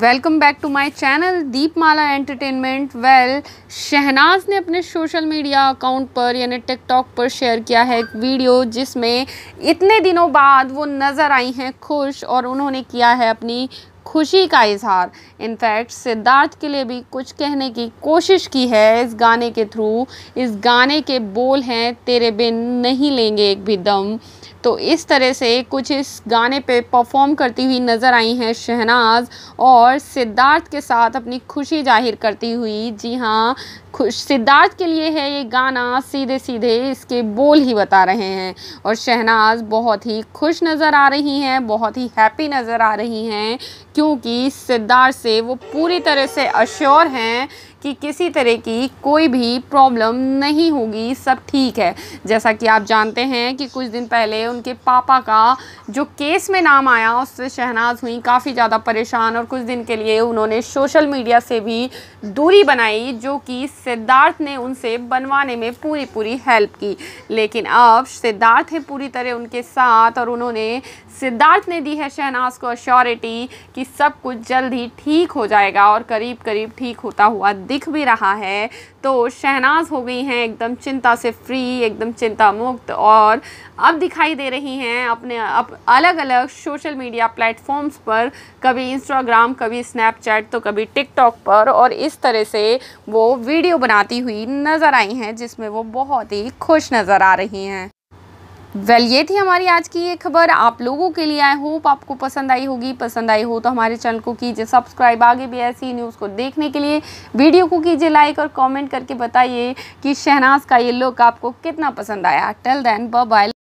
welcome back to my channel Deepmala entertainment well Shehnaaz ने अपने social media account पर यानी टिकटॉक पर शेयर किया है एक वीडियो जिसमें इतने दिनों बाद वो नज़र आई हैं खुश और उन्होंने किया है अपनी खुशी का इजहार इनफैक्ट सिद्धार्थ के लिए भी कुछ कहने की कोशिश की है इस गाने के थ्रू इस गाने के बोल हैं तेरे बिन नहीं लेंगे एक भी दम तो इस तरह से कुछ इस गाने पे परफॉर्म करती हुई नज़र आई हैं शहनाज और सिद्धार्थ के साथ अपनी खुशी जाहिर करती हुई जी हाँ खुश सिद्धार्थ के लिए है ये गाना सीधे सीधे इसके बोल ही बता रहे हैं और शहनाज बहुत ही खुश नज़र आ रही हैं बहुत ही हैप्पी नज़र आ रही हैं क्योंकि सिद्धार्थ से वो पूरी तरह से अश्योर हैं कि किसी तरह की कोई भी प्रॉब्लम नहीं होगी सब ठीक है जैसा कि आप जानते हैं कि कुछ दिन पहले उनके पापा का जो केस में नाम आया उससे शहनाज हुई काफ़ी ज़्यादा परेशान और कुछ दिन के लिए उन्होंने सोशल मीडिया से भी दूरी बनाई जो कि सिद्धार्थ ने उनसे बनवाने में पूरी पूरी हेल्प की लेकिन अब सिद्धार्थ है पूरी तरह उनके साथ और उन्होंने सिद्धार्थ ने दी है शहनाज को अश्योरिटी कि सब कुछ जल्द ही ठीक हो जाएगा और करीब करीब ठीक होता हुआ दिख भी रहा है तो शहनाज हो गई हैं एकदम चिंता से फ्री एकदम चिंता मुक्त और अब दिखाई दे दे रही हैं अपने अप, अलग अलग सोशल मीडिया प्लेटफॉर्म्स पर कभी इंस्टाग्राम कभी स्नैपचैट तो कभी टिकटॉक पर और इस तरह से वो वीडियो बनाती हुई नज़र आई हैं जिसमें वो बहुत ही खुश नज़र आ रही हैं वेल well, ये थी हमारी आज की ये खबर आप लोगों के लिए आई होप आपको पसंद आई होगी पसंद आई हो तो हमारे चैनल को कीजिए सब्सक्राइब आगे भी ऐसी न्यूज़ को देखने के लिए वीडियो को कीजिए लाइक और कमेंट करके बताइए कि शहनाज का ये लुक आपको कितना पसंद आया टेल देन बाय